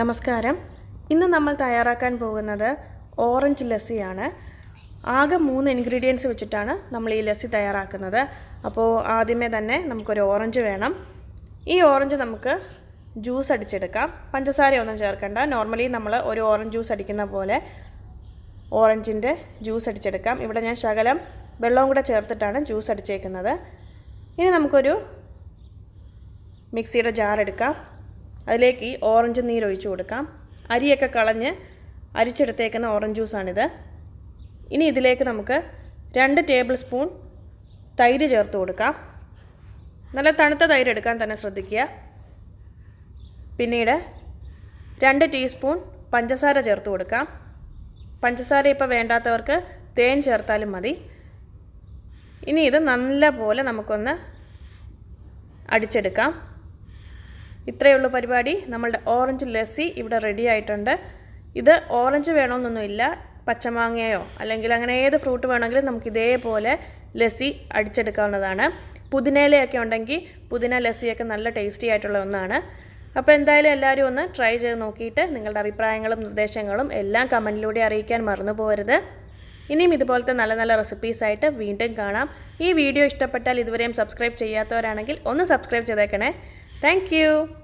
നമസ്കാരം ഇന്ന് നമ്മൾ തയ്യാറാക്കാൻ പോകുന്നത് ഓറഞ്ച് ലസ്സിയാണ് ആകെ മൂന്ന് ഇൻഗ്രീഡിയൻസ് വെച്ചിട്ടാണ് നമ്മൾ ഈ ലസ്സി തയ്യാറാക്കുന്നത് അപ്പോൾ ആദ്യമേ തന്നെ നമുക്കൊരു ഓറഞ്ച് വേണം ഈ ഓറഞ്ച് നമുക്ക് ജ്യൂസ് അടിച്ചെടുക്കാം പഞ്ചസാരയൊന്നും ചേർക്കേണ്ട നോർമലി നമ്മൾ ഒരു ഓറഞ്ച് ജ്യൂസ് അടിക്കുന്ന പോലെ ഓറഞ്ചിൻ്റെ ജ്യൂസ് അടിച്ചെടുക്കാം ഇവിടെ ഞാൻ ശകലം വെള്ളവും കൂടെ ചേർത്തിട്ടാണ് ജ്യൂസ് അടിച്ചേക്കുന്നത് ഇനി നമുക്കൊരു മിക്സിയുടെ ജാർ എടുക്കാം അതിലേക്ക് ഈ ഓറഞ്ച് നീരൊഴിച്ച് കൊടുക്കാം അരിയൊക്കെ കളഞ്ഞ് അരിച്ചെടുത്തേക്കുന്ന ഓറഞ്ച് ജ്യൂസാണിത് ഇനി ഇതിലേക്ക് നമുക്ക് രണ്ട് ടേബിൾ സ്പൂൺ തൈര് ചേർത്ത് കൊടുക്കാം നല്ല തണുത്ത തൈര് എടുക്കാൻ തന്നെ ശ്രദ്ധിക്കുക പിന്നീട് രണ്ട് ടീസ്പൂൺ പഞ്ചസാര ചേർത്ത് കൊടുക്കാം പഞ്ചസാര ഇപ്പോൾ വേണ്ടാത്തവർക്ക് തേൻ ചേർത്താലും മതി ഇനി ഇത് നല്ല പോലെ നമുക്കൊന്ന് അടിച്ചെടുക്കാം ഇത്രയുള്ള പരിപാടി നമ്മളുടെ ഓറഞ്ച് ലസ്സി ഇവിടെ റെഡി ആയിട്ടുണ്ട് ഇത് ഓറഞ്ച് വേണമെന്നൊന്നുമില്ല പച്ചമാങ്ങയോ അല്ലെങ്കിൽ അങ്ങനെ ഏത് ഫ്രൂട്ട് വേണമെങ്കിലും നമുക്ക് ഇതേപോലെ ലസ്സി അടിച്ചെടുക്കാവുന്നതാണ് പുതിനയിലയൊക്കെ ഉണ്ടെങ്കിൽ പുതിന ലസ്സിയൊക്കെ നല്ല ടേസ്റ്റി ആയിട്ടുള്ള ഒന്നാണ് അപ്പോൾ എന്തായാലും എല്ലാവരും ഒന്ന് ട്രൈ ചെയ്ത് നോക്കിയിട്ട് നിങ്ങളുടെ അഭിപ്രായങ്ങളും നിർദ്ദേശങ്ങളും എല്ലാം കമൻറ്റിലൂടെ അറിയിക്കാൻ മറന്നു പോകരുത് ഇനിയും ഇതുപോലത്തെ നല്ല നല്ല റെസിപ്പീസായിട്ട് വീണ്ടും കാണാം ഈ വീഡിയോ ഇഷ്ടപ്പെട്ടാൽ ഇതുവരെയും സബ്സ്ക്രൈബ് ചെയ്യാത്തവരാണെങ്കിൽ ഒന്ന് സബ്സ്ക്രൈബ് ചെയ്തേക്കണേ Thank you.